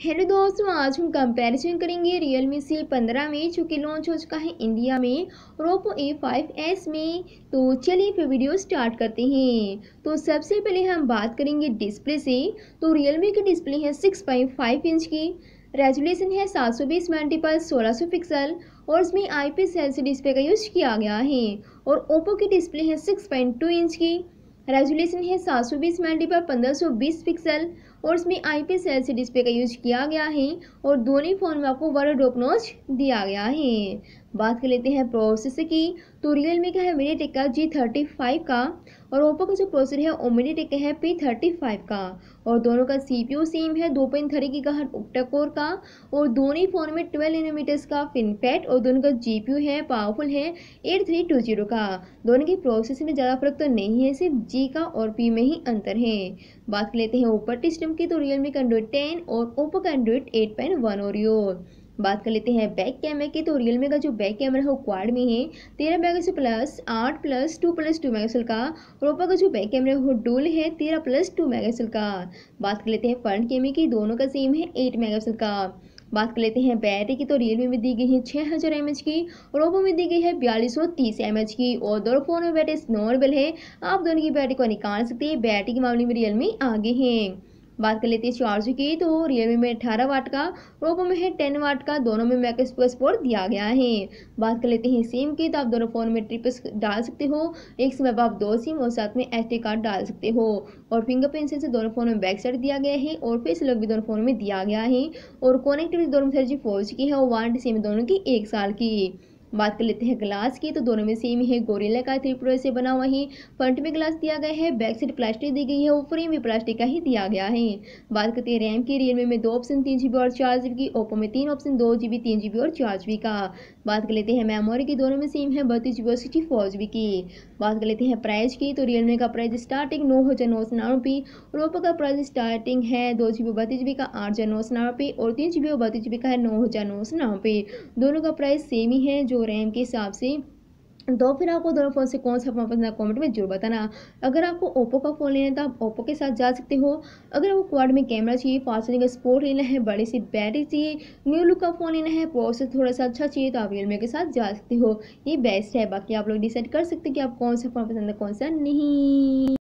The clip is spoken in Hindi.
हेलो दोस्तों आज हम कंपैरिजन करेंगे रियल मी सी पंद्रह में जो कि लॉन्च हो चुका है इंडिया में और ओप्पो ए फाइव एस में तो चलिए फिर वीडियो स्टार्ट करते हैं तो सबसे पहले हम बात करेंगे डिस्प्ले से तो रियल मी की डिस्प्ले है सिक्स पॉइंट फाइव इंच की रेजुलेशन है सात सौ बीस मल्टीपल सोलह सौ पिक्सल और इसमें आई पी सेल्स डिस्प्ले का यूज किया गया है और ओप्पो की डिस्प्ले है सिक्स पॉइंट टू इंच की रेजुलेशन है सात सौ बीस मल्टीपल पंद्रह सौ बीस पिक्सल और इसमें आई पी सी डिस्प्ले का यूज किया गया है और दोनों फ़ोन में आपको वर्ड डोपनोज दिया गया है बात कर लेते हैं प्रोसेसर की तो रियल मी का है मीडियाटेक का जी थर्टी फाइव का और ओप्पो का जो प्रोसेसर है वो मीडियाटेक का है पी थर्टी फाइव का और दोनों का सी पी यू सेम है दो पॉइंट थ्री की का ओक्टा कोर का और दोनों ही फ़ोन में ट्वेल्व एनोमीटर्स का फिनपैट और दोनों का जी पी यू है पावरफुल है एट थ्री टू जीरो का दोनों के प्रोसेसर में ज़्यादा फर्क तो नहीं है सिर्फ जी का और पी में ही अंतर है बात कर लेते हैं ऑपरेटिव सिस्टम के तो रियलमी मी कंडोइट टेन और ओप्पो का एंड्रॉइड एट पॉइंट वन और योर बात कर लेते हैं बैक कैमरे की तो रियलमी का जो बैक कैमरा है वो क्वाड में है तेरह मेगापिक्सल प्लस आठ plus two plus two megapixel का और ओप्पो का जो बैक कैमरा है वो डोल है तेरह प्लस टू मेगापिक्सल का बात कर लेते हैं फ्रंट कैमरे की दोनों का सेम है एट मेगापिक्सल का बात कर लेते हैं बैटरी की तो रियलमी में दी गई है छः हज़ार एम की और ओप्पो में दी गई है बयालीस सौ तीस एम की और दोनों फ़ोन में बैटरी नॉर्मल है आप दोनों की बैटरी को निकाल सकते हैं बैटरी के मामले में रियलमी आगे हैं बात कर लेते हैं चार्ज की तो रियलमी में अठारह वाट का ओप्पो में है टेन वाट का दोनों में मैक्स स्पोर्ट दिया गया है बात कर लेते हैं सिम की तो आप दोनों फ़ोन में ट्रिपस डाल सकते हो एक समय आप दो सिम और साथ में एच कार्ड डाल सकते हो और फिंगरप्रिंट से दोनों फ़ोन में बैक साइड दिया गया है और फेस लॉक भी दोनों फ़ोन में दिया गया है और कनेक्टिविटी दोनों थ्री जी फोर की है और वारंटी सिम दोनों की एक साल की बात कर लेते हैं ग्लास की तो दोनों में सेम है गोरेला का त्रिपुरा से बना हुआ है फ्रंट में ग्लास दिया गया है बैक साइड प्लास्टिक दी गई है और फ्रेम भी प्लास्टिक का ही दिया गया है बात करते हैं रैम की रियलमी में दो ऑप्शन तीन जीबी और चार जीबी की ओप्पो में तीन ऑप्शन दो जीबी तीन जीबी और चार जीबी का बात कर लेते हैं मेमोरी की दोनों में सेम है बत्तीस जीबी और सिक्सटी फोर जीबी की बात कर लेते हैं प्राइस की तो रियलमी का प्राइस स्टार्टिंग नौ हज़ार नौ सौ रुपये और ओप्पो का प्राइस स्टार्टिंग है दो जीबी बत्तीस जीबी का आठ हज़ार नौ सौ रुपये और तीन जीबी और बत्तीस जीबी का है नौ हज़ार नौ सौ रुपये दोनों का प्राइस सेम ही है जो रैम के हिसाब से तो फिर आपको दोनों फ़ोन से कौन सा फ़ोन पसंद है कमेंट में जरूर बताना अगर आपको ओप्पो का फ़ोन लेना है तो आप ओप्पो के साथ जा सकते हो अगर आपको क्वाड में कैमरा चाहिए फास्ट का स्पोर्ट लेना है बड़ी सी बैटरी चाहिए न्यू लुक का फ़ोन लेना है प्रोसेस थोड़ा सा अच्छा चाहिए तो आप रियलमी के साथ जा सकते हो ये बेस्ट है बाकी आप लोग डिसाइड कर सकते हैं कि आप कौन सा फ़ोन पसंद है कौन सा नहीं